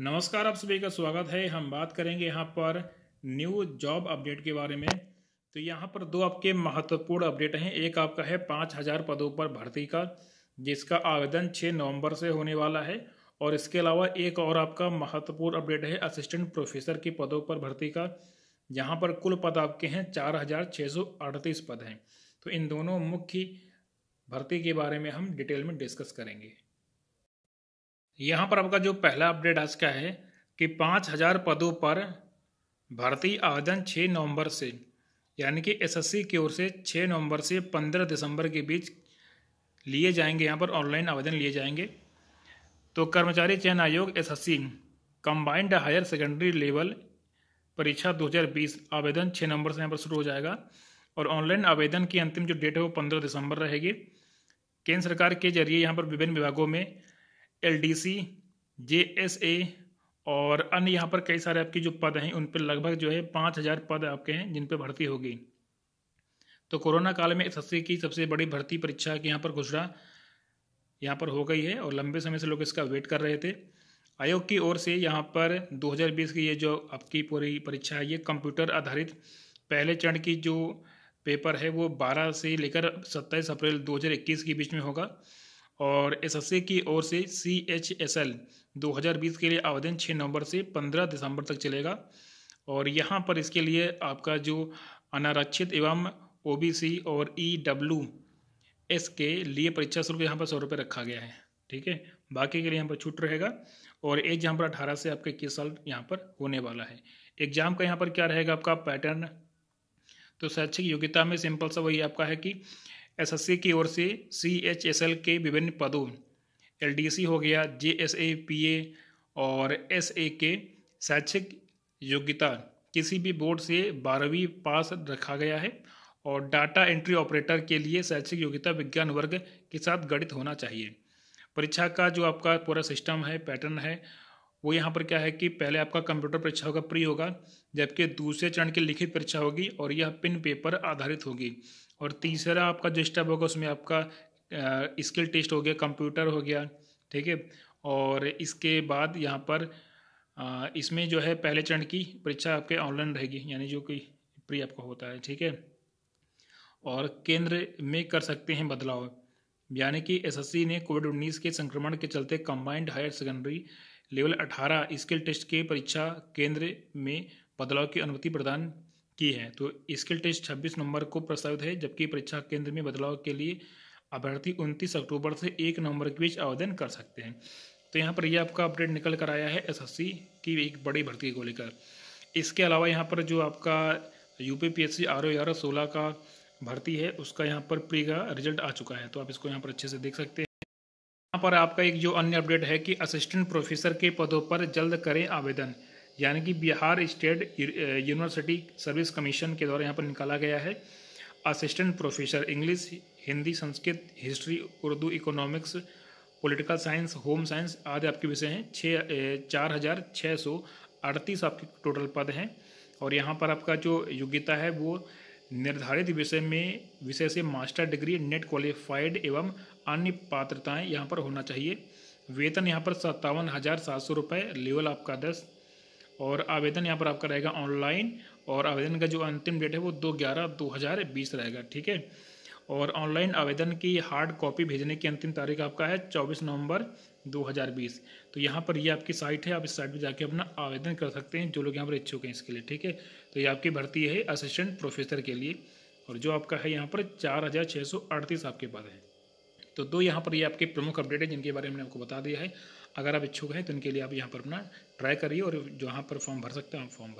नमस्कार आप सभी का स्वागत है हम बात करेंगे यहाँ पर न्यू जॉब अपडेट के बारे में तो यहाँ पर दो आपके महत्वपूर्ण अपडेट हैं एक आपका है पाँच हज़ार पदों पर भर्ती का जिसका आवेदन छः नवंबर से होने वाला है और इसके अलावा एक और आपका महत्वपूर्ण अपडेट है असिस्टेंट प्रोफेसर के पदों पर भर्ती का जहाँ पर कुल पद आपके हैं चार हज़ार छः सौ अड़तीस पद हैं तो इन दोनों मुख्य भर्ती के बारे में हम डिटेल में डिस्कस करेंगे यहाँ पर आपका जो पहला अपडेट आज का है कि पाँच हज़ार पदों पर भर्ती आवेदन छः नवंबर से यानी कि एसएससी की ओर से छः नवंबर से पंद्रह दिसंबर के बीच लिए जाएंगे यहाँ पर ऑनलाइन आवेदन लिए जाएंगे तो कर्मचारी चयन आयोग SSC combined higher secondary level परीक्षा 2020 आवेदन छः नवंबर से यहाँ पर शुरू हो जाएगा और ऑनलाइन आवेदन की अंतिम जो डेट है वो पंद्रह दिसंबर रहेगी केंद्र सरकार के जरिए यहाँ पर विभिन्न विभागों में L D C J S A और अन्य यहाँ पर कई सारे आपकी जो पद हैं उन पर लगभग जो है पाँच हज़ार पद आपके हैं जिन पर भर्ती होगी तो कोरोना काल में एस की सबसे बड़ी भर्ती परीक्षा की यहाँ पर घोषणा यहाँ पर हो गई है और लंबे समय से लोग इसका वेट कर रहे थे आयोग की ओर से यहाँ पर 2020 की ये जो आपकी पूरी परीक्षा है ये कंप्यूटर आधारित पहले चरण की जो पेपर है वो 12 से लेकर 27 अप्रैल 2021 के बीच में होगा और एसएससी की ओर से सी एच एस एल दो हज़ार बीस के लिए आवेदन छः नवंबर से पंद्रह दिसंबर तक चलेगा और यहाँ पर इसके लिए आपका जो अनारक्षित एवं ओबीसी और ई डब्ल्यू एस के लिए परीक्षा शुल्क यहाँ पर सौ रुपये रखा गया है ठीक है बाकी के लिए यहाँ पर छूट रहेगा और एज यहाँ पर अठारह से आपका इक्कीस साल यहाँ पर होने वाला है एग्जाम का यहाँ पर क्या रहेगा आपका पैटर्न तो शैक्षिक योग्यता में सिंपल सा वही आपका है कि एसएससी की ओर से सी एच एस एल के विभिन्न पदों एल डी सी हो गया जे एस ए पी ए और एस ए के शैक्षिक योग्यता किसी भी बोर्ड से बारहवीं पास रखा गया है और डाटा एंट्री ऑपरेटर के लिए शैक्षिक योग्यता विज्ञान वर्ग के साथ गणित होना चाहिए परीक्षा का जो आपका पूरा सिस्टम है पैटर्न है वो यहाँ पर क्या है कि पहले आपका कंप्यूटर परीक्षा होगा प्री होगा जबकि दूसरे चरण की लिखित परीक्षा होगी और यह पिन पेपर आधारित होगी और तीसरा आपका जो स्टेप होगा उसमें आपका स्किल टेस्ट हो गया कंप्यूटर हो गया ठीक है और इसके बाद यहाँ पर आ, इसमें जो है पहले चरण की परीक्षा आपके ऑनलाइन रहेगी यानी जो कि प्री आपका होता है ठीक है और केंद्र में कर सकते हैं बदलाव यानी कि एसएससी ने कोविड उन्नीस के संक्रमण के चलते combined higher secondary level 18 skill test के परीक्षा केंद्र में बदलाव की अनुमति प्रदान की है तो स्किल टेस्ट छब्बीस नवंबर को प्रस्तावित है जबकि परीक्षा केंद्र में बदलाव के लिए अभ्यर्थी उनतीस अक्टूबर से एक नवंबर के बीच आवेदन कर सकते हैं तो यहाँ पर यह आपका अपडेट निकल कर आया है एस की एक बड़ी भर्ती को लेकर इसके अलावा यहाँ पर जो आपका U P P S C R O ग्यारह सोलह का भर्ती है उसका यहाँ पर प्री का रिजल्ट आ चुका है तो आप इसको यहाँ पर अच्छे से देख सकते हैं यहाँ पर आपका एक जो अन्य अपडेट है कि असिस्टेंट प्रोफेसर के पदों पर जल्द करें आवेदन यानी कि Bihar state university service commission के द्वारा यहाँ पर निकाला गया है assistant professor English Hindi Sanskrit history Urdu economics political science home science आदि आपके विषय हैं छः चार हज़ार छः सौ अड़तीस आपके टोटल पद हैं और यहाँ पर आपका जो योग्यता है वो निर्धारित विषय में विषय से मास्टर डिग्री नेट क्वालिफाइड एवं अन्य पात्रताएं यहाँ पर होना चाहिए वेतन यहाँ पर सत्तावन हज़ार सात सौ रुपये लेवल आपका दस और आवेदन यहाँ पर आपका रहेगा ऑनलाइन और आवेदन का जो अंतिम डेट है वो दो ग्यारह दो हज़ार बीस रहेगा ठीक है और ऑनलाइन आवेदन की हार्ड कॉपी भेजने की अंतिम तारीख आपका है चौबीस नवंबर 2020 तो यहाँ पर ये आपकी साइट है आप इस साइट पर जाके अपना आवेदन कर सकते हैं जो लोग यहाँ पर इच्छुक हैं इसके लिए ठीक है तो ये आपकी भर्ती है असिस्टेंट प्रोफेसर के लिए और जो आपका है यहाँ पर चार हज़ार छः सौ अड़तीस आपके पास है तो दो यहाँ पर ये आपके प्रमुख अपडेट है जिनके बारे में हमने आपको बता दिया है अगर आप इच्छुक हैं तो इनके लिए आप यहाँ पर अपना ट्राई करिए और जहाँ पर फॉर्म भर सकते हैं आप फॉर्म